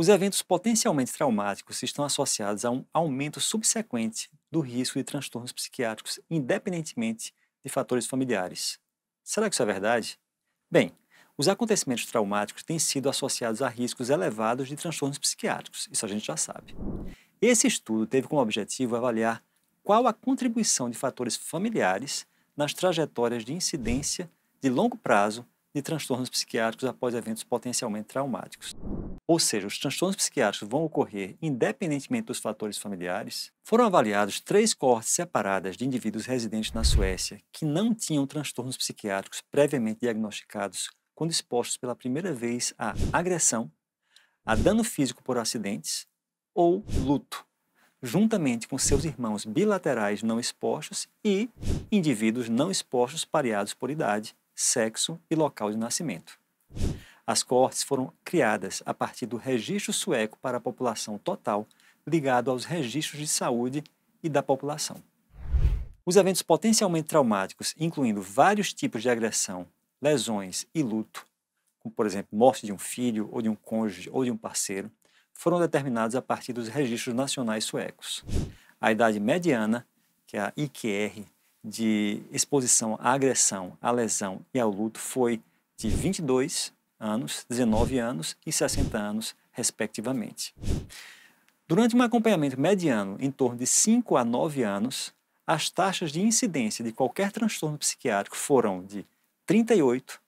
Os eventos potencialmente traumáticos estão associados a um aumento subsequente do risco de transtornos psiquiátricos, independentemente de fatores familiares. Será que isso é verdade? Bem, os acontecimentos traumáticos têm sido associados a riscos elevados de transtornos psiquiátricos, isso a gente já sabe. Esse estudo teve como objetivo avaliar qual a contribuição de fatores familiares nas trajetórias de incidência de longo prazo de transtornos psiquiátricos após eventos potencialmente traumáticos ou seja, os transtornos psiquiátricos vão ocorrer independentemente dos fatores familiares, foram avaliados três cortes separadas de indivíduos residentes na Suécia que não tinham transtornos psiquiátricos previamente diagnosticados quando expostos pela primeira vez à agressão, a dano físico por acidentes ou luto, juntamente com seus irmãos bilaterais não expostos e indivíduos não expostos pareados por idade, sexo e local de nascimento. As coortes foram criadas a partir do registro sueco para a população total, ligado aos registros de saúde e da população. Os eventos potencialmente traumáticos, incluindo vários tipos de agressão, lesões e luto, como por exemplo morte de um filho ou de um cônjuge ou de um parceiro, foram determinados a partir dos registros nacionais suecos. A idade mediana, que é a IQR, de exposição à agressão, à lesão e ao luto foi de 22 anos, 19 anos e 60 anos, respectivamente. Durante um acompanhamento mediano em torno de 5 a 9 anos, as taxas de incidência de qualquer transtorno psiquiátrico foram de 38,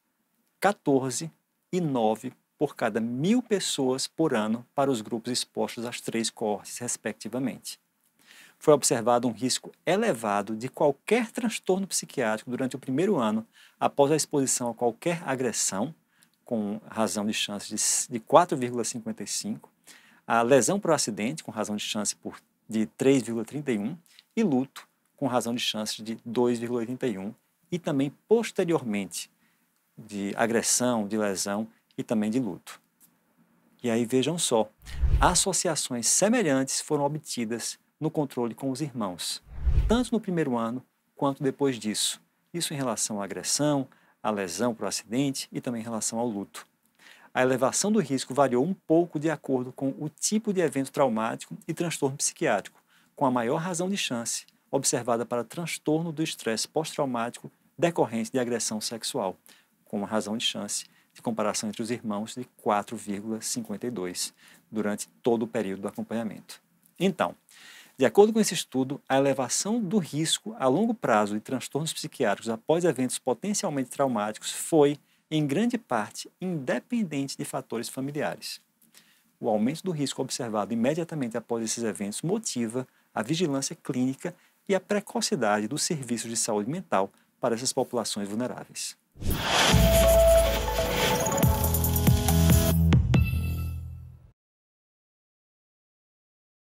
14 e 9 por cada mil pessoas por ano para os grupos expostos às três cortes, respectivamente. Foi observado um risco elevado de qualquer transtorno psiquiátrico durante o primeiro ano após a exposição a qualquer agressão, com razão de chance de, de 4,55, a lesão por acidente, com razão de chance por, de 3,31, e luto, com razão de chance de 2,81, e também posteriormente de agressão, de lesão e também de luto. E aí vejam só, associações semelhantes foram obtidas no controle com os irmãos, tanto no primeiro ano quanto depois disso. Isso em relação à agressão, a lesão para o acidente e também em relação ao luto. A elevação do risco variou um pouco de acordo com o tipo de evento traumático e transtorno psiquiátrico, com a maior razão de chance observada para transtorno do estresse pós-traumático decorrente de agressão sexual, com uma razão de chance de comparação entre os irmãos de 4,52 durante todo o período do acompanhamento. Então, de acordo com esse estudo, a elevação do risco a longo prazo de transtornos psiquiátricos após eventos potencialmente traumáticos foi, em grande parte, independente de fatores familiares. O aumento do risco observado imediatamente após esses eventos motiva a vigilância clínica e a precocidade dos serviços de saúde mental para essas populações vulneráveis.